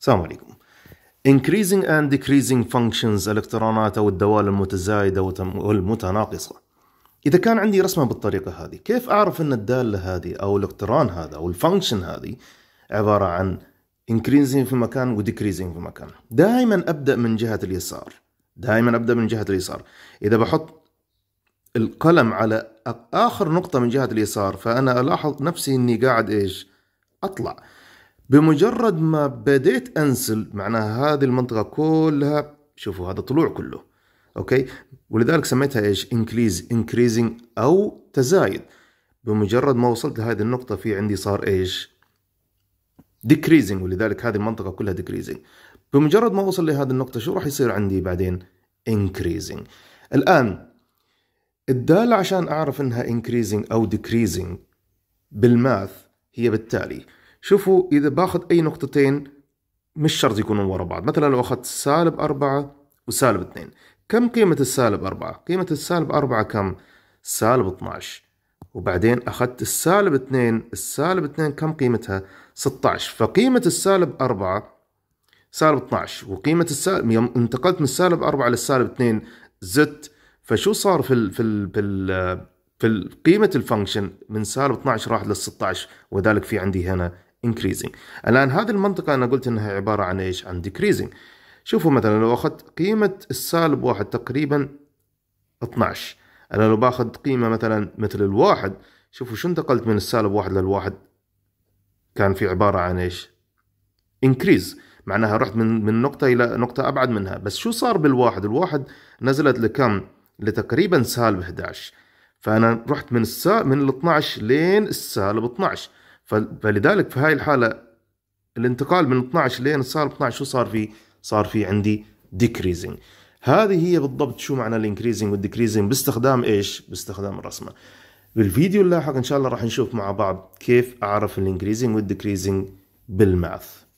السلام عليكم increasing and decreasing functions الإلكترونات أو الدوال المتزايدة والمتناقصة إذا كان عندي رسمة بالطريقة هذه كيف أعرف أن الدالة هذه أو الإلكترون هذا أو الفانكشن هذه عبارة عن increasing في مكان و decreasing في مكان دائما أبدأ من جهة اليسار دائما أبدأ من جهة اليسار إذا بحط القلم على آخر نقطة من جهة اليسار فأنا ألاحظ نفسي أني قاعد إيش أطلع بمجرد ما بديت انزل معناها هذه المنطقه كلها شوفوا هذا طلوع كله اوكي ولذلك سميتها ايش انكريز انكريزنج او تزايد بمجرد ما وصلت لهذه النقطه في عندي صار ايش ديكريزنج ولذلك هذه المنطقه كلها ديكريزنج بمجرد ما اوصل لهذه النقطه شو راح يصير عندي بعدين انكريزنج الآن الدالة عشان أعرف إنها انكريزنج أو decreasing بالماث هي بالتالي شوفوا إذا باخذ أي نقطتين مش شرط يكونوا ورا بعض مثلا لو أخذت سالب أربعة وسالب اثنين كم قيمة السالب أربعة؟ قيمة السالب أربعة كم؟ سالب 12 وبعدين أخذت السالب اثنين، السالب اثنين كم قيمتها؟ 16 فقيمة السالب أربعة سالب 12 وقيمة السالب يوم انتقلت من السالب أربعة للسالب اثنين زدت فشو صار في ال في ال في ال في قيمة الفانكشن من سالب 12 راحت لل 16 وذلك في عندي هنا increasing الان هذه المنطقه انا قلت انها عباره عن ايش عن decreasing شوفوا مثلا لو اخذت قيمه السالب واحد تقريبا 12 انا لو باخذ قيمه مثلا مثل الواحد شوفوا شو انتقلت من السالب واحد للواحد كان في عباره عن ايش increase معناها رحت من من نقطه الى نقطه ابعد منها بس شو صار بالواحد الواحد نزلت لكم لتقريبا سالب 11 فانا رحت من السا من ال 12 لين السالب 12 فلذلك في هاي الحاله الانتقال من 12 لين صار 12 شو صار في صار في عندي ديكريزنج هذه هي بالضبط شو معنى الانكريزنج والديكريزنج باستخدام ايش باستخدام الرسمه بالفيديو اللاحق ان شاء الله راح نشوف مع بعض كيف اعرف الانكريزنج والديكريزنج بالماث